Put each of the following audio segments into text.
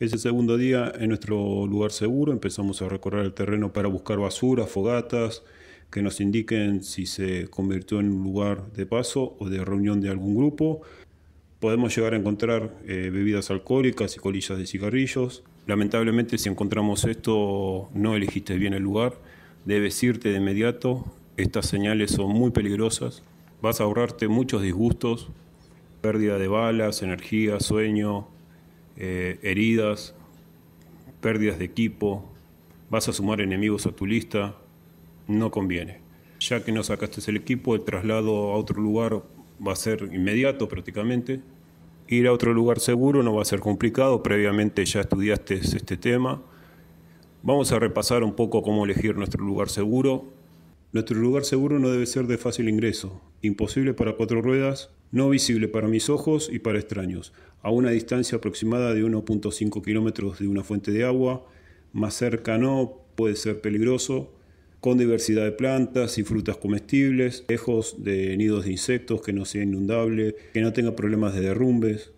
Ese segundo día en nuestro lugar seguro empezamos a recorrer el terreno para buscar basura, fogatas que nos indiquen si se convirtió en un lugar de paso o de reunión de algún grupo. Podemos llegar a encontrar eh, bebidas alcohólicas y colillas de cigarrillos. Lamentablemente si encontramos esto no elegiste bien el lugar, debes irte de inmediato. Estas señales son muy peligrosas. Vas a ahorrarte muchos disgustos, pérdida de balas, energía, sueño, eh, heridas, pérdidas de equipo. Vas a sumar enemigos a tu lista. No conviene. Ya que no sacaste el equipo, el traslado a otro lugar va a ser inmediato prácticamente. Ir a otro lugar seguro no va a ser complicado, previamente ya estudiaste este tema. Vamos a repasar un poco cómo elegir nuestro lugar seguro nuestro lugar seguro no debe ser de fácil ingreso, imposible para cuatro ruedas, no visible para mis ojos y para extraños, a una distancia aproximada de 1.5 kilómetros de una fuente de agua, más cerca no, puede ser peligroso, con diversidad de plantas y frutas comestibles, lejos de nidos de insectos, que no sea inundable, que no tenga problemas de derrumbes,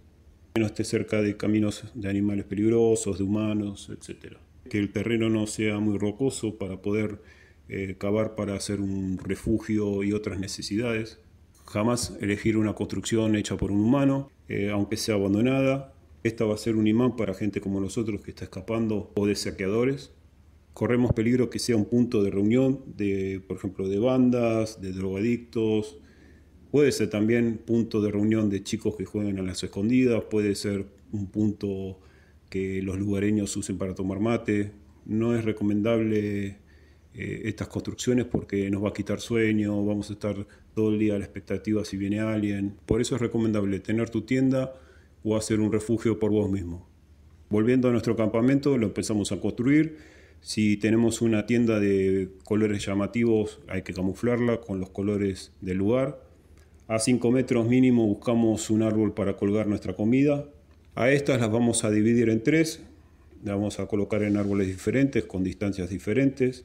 que no esté cerca de caminos de animales peligrosos, de humanos, etc. Que el terreno no sea muy rocoso para poder eh, cavar para hacer un refugio y otras necesidades, jamás elegir una construcción hecha por un humano, eh, aunque sea abandonada. Esta va a ser un imán para gente como nosotros que está escapando o de saqueadores. Corremos peligro que sea un punto de reunión de, por ejemplo, de bandas, de drogadictos. Puede ser también punto de reunión de chicos que juegan a las escondidas, puede ser un punto que los lugareños usen para tomar mate. No es recomendable eh, estas construcciones porque nos va a quitar sueño, vamos a estar todo el día a la expectativa si viene alguien. Por eso es recomendable tener tu tienda o hacer un refugio por vos mismo. Volviendo a nuestro campamento, lo empezamos a construir. Si tenemos una tienda de colores llamativos, hay que camuflarla con los colores del lugar. A 5 metros mínimo buscamos un árbol para colgar nuestra comida. A estas las vamos a dividir en tres. Las vamos a colocar en árboles diferentes, con distancias diferentes.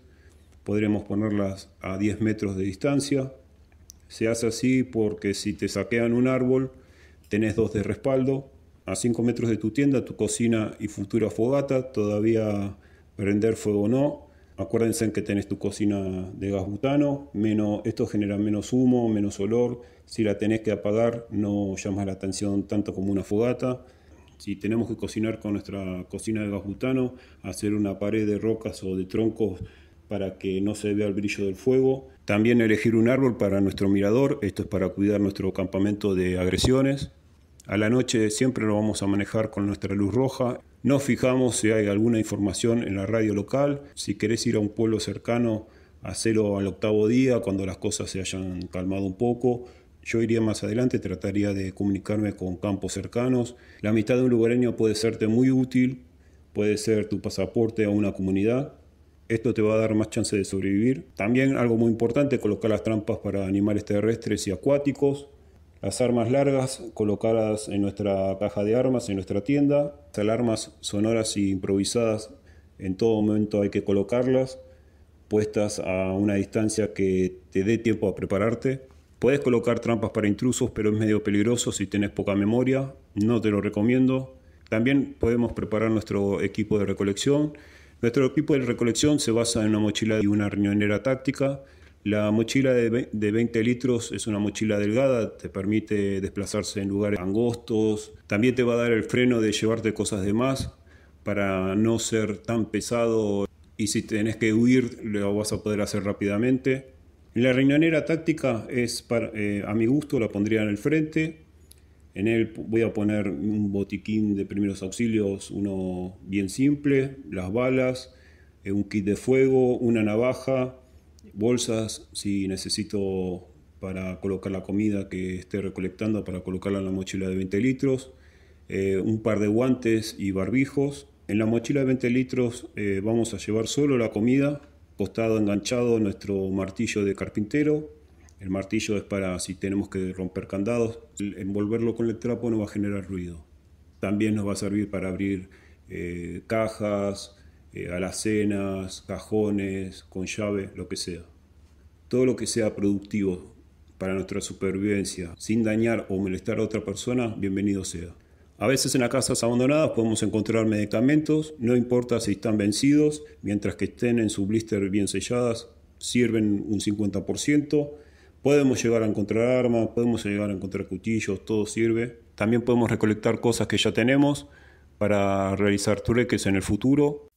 Podremos ponerlas a 10 metros de distancia. Se hace así porque si te saquean un árbol, tenés dos de respaldo. A 5 metros de tu tienda, tu cocina y futura fogata, todavía prender fuego no. Acuérdense que tenés tu cocina de gas butano, menos, esto genera menos humo, menos olor. Si la tenés que apagar, no llama la atención tanto como una fogata. Si tenemos que cocinar con nuestra cocina de gas butano, hacer una pared de rocas o de troncos para que no se vea el brillo del fuego. También elegir un árbol para nuestro mirador, esto es para cuidar nuestro campamento de agresiones. A la noche siempre lo vamos a manejar con nuestra luz roja. Nos fijamos si hay alguna información en la radio local. Si querés ir a un pueblo cercano, hacelo al octavo día, cuando las cosas se hayan calmado un poco. Yo iría más adelante, trataría de comunicarme con campos cercanos. La amistad de un lugareño puede serte muy útil, puede ser tu pasaporte a una comunidad. Esto te va a dar más chance de sobrevivir. También algo muy importante, colocar las trampas para animales terrestres y acuáticos. Las armas largas colocadas en nuestra caja de armas, en nuestra tienda. Las alarmas sonoras e improvisadas en todo momento hay que colocarlas, puestas a una distancia que te dé tiempo a prepararte. Puedes colocar trampas para intrusos, pero es medio peligroso si tenés poca memoria. No te lo recomiendo. También podemos preparar nuestro equipo de recolección nuestro equipo de recolección se basa en una mochila y una riñonera táctica. La mochila de 20 litros es una mochila delgada, te permite desplazarse en lugares angostos, también te va a dar el freno de llevarte cosas de más para no ser tan pesado y si tenés que huir lo vas a poder hacer rápidamente. La riñonera táctica es, eh, a mi gusto, la pondría en el frente en él voy a poner un botiquín de primeros auxilios, uno bien simple, las balas, eh, un kit de fuego, una navaja, bolsas si necesito para colocar la comida que esté recolectando, para colocarla en la mochila de 20 litros, eh, un par de guantes y barbijos. En la mochila de 20 litros eh, vamos a llevar solo la comida, costado enganchado nuestro martillo de carpintero, el martillo es para si tenemos que romper candados, envolverlo con el trapo no va a generar ruido. También nos va a servir para abrir eh, cajas, eh, alacenas, cajones, con llave, lo que sea. Todo lo que sea productivo para nuestra supervivencia, sin dañar o molestar a otra persona, bienvenido sea. A veces en las casas abandonadas podemos encontrar medicamentos, no importa si están vencidos, mientras que estén en su blister bien selladas, sirven un 50%. Podemos llegar a encontrar armas, podemos llegar a encontrar cuchillos, todo sirve. También podemos recolectar cosas que ya tenemos para realizar trueques en el futuro.